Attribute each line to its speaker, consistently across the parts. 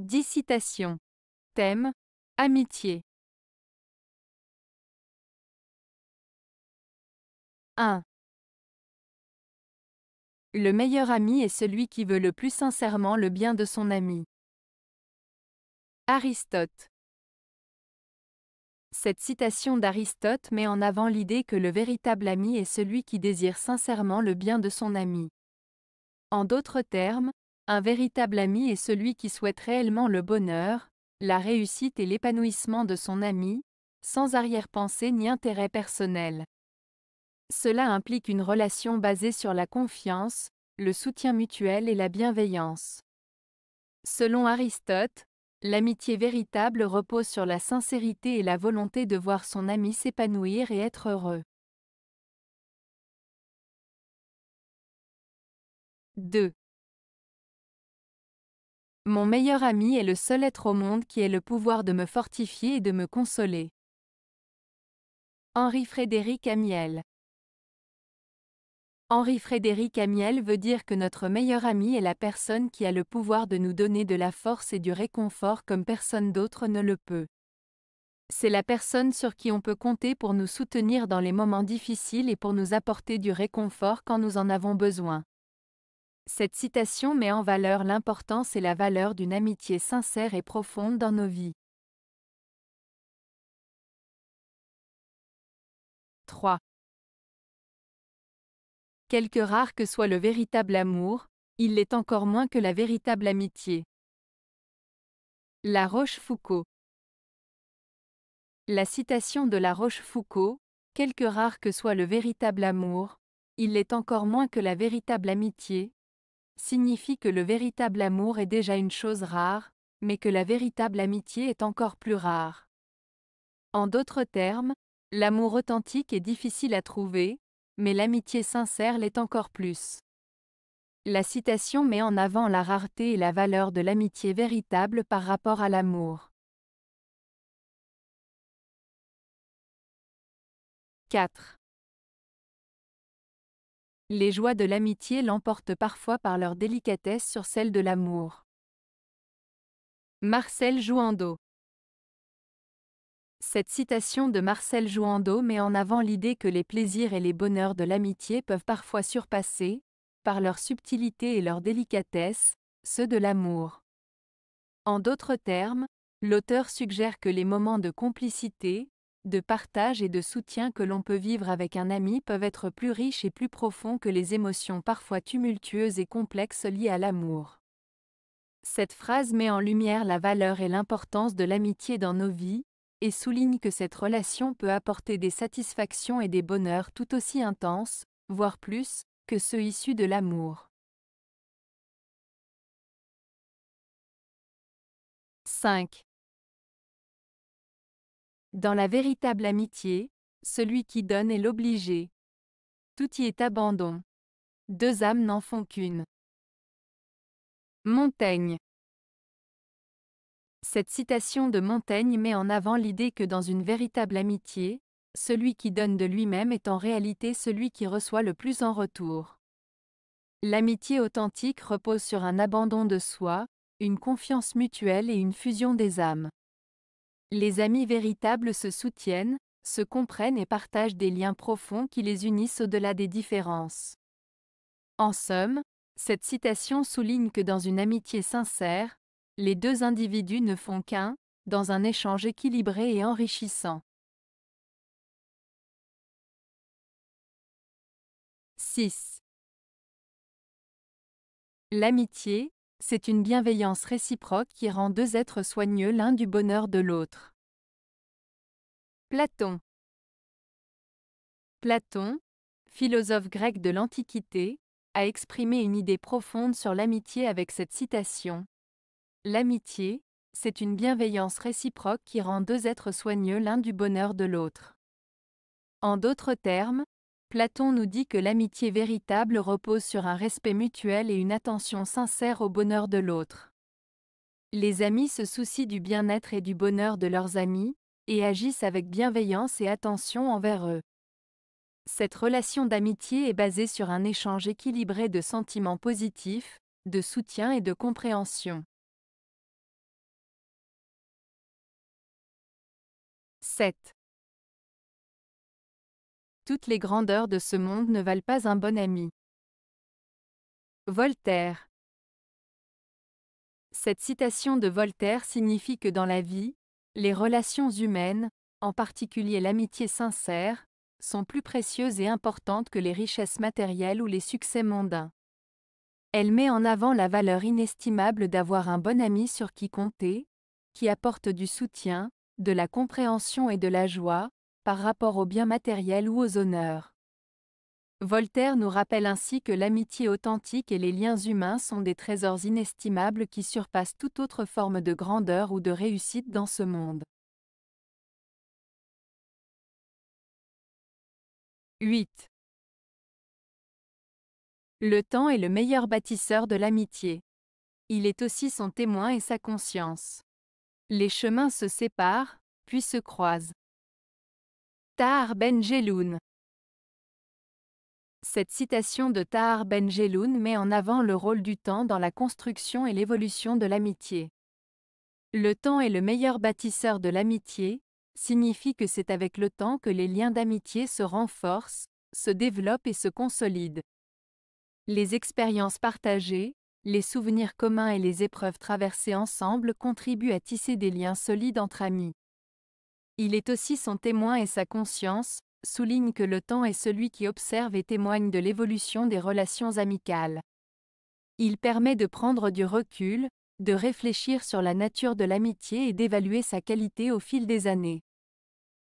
Speaker 1: 10 citations. Thème Amitié. 1. Le meilleur ami est celui qui veut
Speaker 2: le plus sincèrement le bien de son ami. Aristote. Cette citation d'Aristote met en avant l'idée que le véritable ami est celui qui désire sincèrement le bien de son ami. En d'autres termes, un véritable ami est celui qui souhaite réellement le bonheur, la réussite et l'épanouissement de son ami, sans arrière-pensée ni intérêt personnel. Cela implique une relation basée sur la confiance, le soutien mutuel et la bienveillance. Selon Aristote, l'amitié véritable repose sur la sincérité et la volonté de voir son ami s'épanouir et être heureux. 2. Mon meilleur ami est le seul être au monde qui ait le pouvoir de me fortifier et de me consoler. Henri-Frédéric Amiel Henri-Frédéric Amiel veut dire que notre meilleur ami est la personne qui a le pouvoir de nous donner de la force et du réconfort comme personne d'autre ne le peut. C'est la personne sur qui on peut compter pour nous soutenir dans les moments difficiles et pour nous apporter du réconfort quand nous en avons besoin. Cette citation met en valeur l'importance et la valeur d'une amitié sincère et profonde dans nos vies. 3. Quelque rare que soit le véritable amour, il l'est encore moins que la véritable amitié. La Rochefoucauld La citation de La Rochefoucauld, Quelque rare que soit le véritable amour, il l'est encore moins que la véritable amitié, signifie que le véritable amour est déjà une chose rare, mais que la véritable amitié est encore plus rare. En d'autres termes, l'amour authentique est difficile à trouver, mais l'amitié sincère l'est encore plus. La citation met en avant la rareté et la valeur de l'amitié véritable par rapport à l'amour. 4. Les joies de l'amitié l'emportent parfois par leur délicatesse sur celle de l'amour. Marcel Jouando Cette citation de Marcel Jouandeau met en avant l'idée que les plaisirs et les bonheurs de l'amitié peuvent parfois surpasser, par leur subtilité et leur délicatesse, ceux de l'amour. En d'autres termes, l'auteur suggère que les moments de complicité, de partage et de soutien que l'on peut vivre avec un ami peuvent être plus riches et plus profonds que les émotions parfois tumultueuses et complexes liées à l'amour. Cette phrase met en lumière la valeur et l'importance de l'amitié dans nos vies, et souligne que cette relation peut apporter des satisfactions et des bonheurs tout aussi intenses, voire plus, que ceux issus de l'amour. 5. Dans la véritable amitié, celui qui donne est l'obligé. Tout y est abandon. Deux âmes n'en font qu'une. Montaigne. Cette citation de Montaigne met en avant l'idée que dans une véritable amitié, celui qui donne de lui-même est en réalité celui qui reçoit le plus en retour. L'amitié authentique repose sur un abandon de soi, une confiance mutuelle et une fusion des âmes. Les amis véritables se soutiennent, se comprennent et partagent des liens profonds qui les unissent au-delà des différences. En somme, cette citation souligne que dans une amitié sincère, les deux individus ne font qu'un, dans un échange équilibré et enrichissant. 6. L'amitié, c'est une bienveillance réciproque qui rend deux êtres soigneux l'un du bonheur de l'autre. Platon Platon, philosophe grec de l'Antiquité, a exprimé une idée profonde sur l'amitié avec cette citation. L'amitié, c'est une bienveillance réciproque qui rend deux êtres soigneux l'un du bonheur de l'autre. En d'autres termes, Platon nous dit que l'amitié véritable repose sur un respect mutuel et une attention sincère au bonheur de l'autre. Les amis se soucient du bien-être et du bonheur de leurs amis, et agissent avec bienveillance et attention envers eux. Cette relation d'amitié est basée sur un échange équilibré de sentiments positifs, de soutien et de compréhension.
Speaker 1: 7. Toutes les grandeurs
Speaker 2: de ce monde ne valent pas un bon ami. Voltaire. Cette citation de Voltaire signifie que dans la vie, les relations humaines, en particulier l'amitié sincère, sont plus précieuses et importantes que les richesses matérielles ou les succès mondains. Elle met en avant la valeur inestimable d'avoir un bon ami sur qui compter, qui apporte du soutien, de la compréhension et de la joie, par rapport aux biens matériels ou aux honneurs. Voltaire nous rappelle ainsi que l'amitié authentique et les liens humains sont des trésors inestimables qui surpassent toute autre forme de grandeur ou de réussite dans ce monde. 8. Le temps est le meilleur bâtisseur de l'amitié. Il est aussi son témoin et sa conscience. Les chemins se séparent, puis se croisent. Tahar Ben Jeloun. Cette citation de Tahar Ben Jeloun met en avant le rôle du temps dans la construction et l'évolution de l'amitié. Le temps est le meilleur bâtisseur de l'amitié, signifie que c'est avec le temps que les liens d'amitié se renforcent, se développent et se consolident. Les expériences partagées, les souvenirs communs et les épreuves traversées ensemble contribuent à tisser des liens solides entre amis. Il est aussi son témoin et sa conscience, souligne que le temps est celui qui observe et témoigne de l'évolution des relations amicales. Il permet de prendre du recul, de réfléchir sur la nature de l'amitié et d'évaluer sa qualité au fil des années.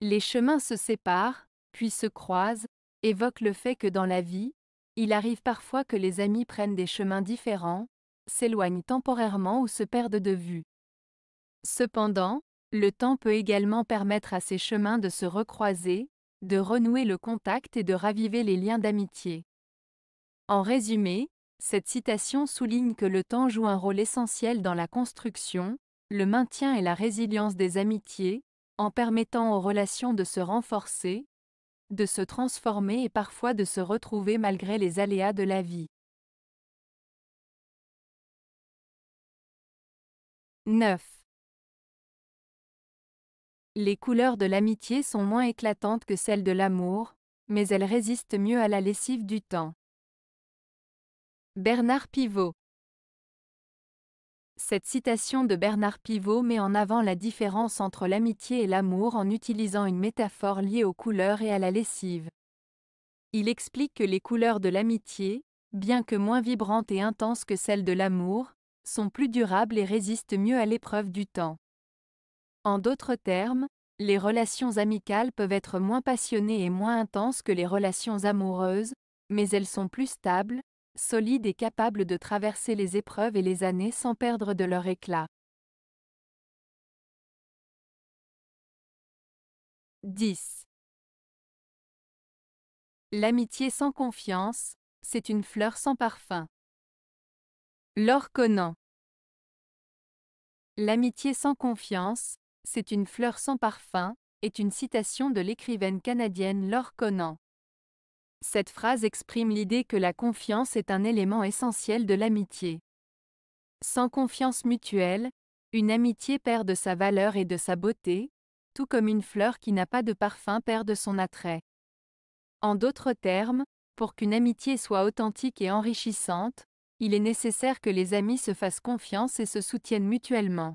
Speaker 2: Les chemins se séparent, puis se croisent, évoquent le fait que dans la vie, il arrive parfois que les amis prennent des chemins différents, s'éloignent temporairement ou se perdent de vue. Cependant, le temps peut également permettre à ces chemins de se recroiser, de renouer le contact et de raviver les liens d'amitié. En résumé, cette citation souligne que le temps joue un rôle essentiel dans la construction, le maintien et la résilience des amitiés, en permettant aux relations de se renforcer, de se transformer et parfois de se retrouver malgré les aléas de la vie. 9. Les couleurs de l'amitié sont moins éclatantes que celles de l'amour, mais elles résistent mieux à la lessive du temps. Bernard Pivot Cette citation de Bernard Pivot met en avant la différence entre l'amitié et l'amour en utilisant une métaphore liée aux couleurs et à la lessive. Il explique que les couleurs de l'amitié, bien que moins vibrantes et intenses que celles de l'amour, sont plus durables et résistent mieux à l'épreuve du temps. En d'autres termes, les relations amicales peuvent être moins passionnées et moins intenses que les relations amoureuses, mais elles sont plus stables, solides et capables de traverser les épreuves et les années sans perdre de leur éclat. 10. L'amitié sans confiance, c'est une fleur sans parfum. Laure Conan L'amitié sans confiance, c'est une fleur sans parfum, est une citation de l'écrivaine canadienne Laure Conan. Cette phrase exprime l'idée que la confiance est un élément essentiel de l'amitié. Sans confiance mutuelle, une amitié perd de sa valeur et de sa beauté, tout comme une fleur qui n'a pas de parfum perd de son attrait. En d'autres termes, pour qu'une amitié soit authentique et enrichissante, il est nécessaire que les amis se fassent confiance et se soutiennent mutuellement.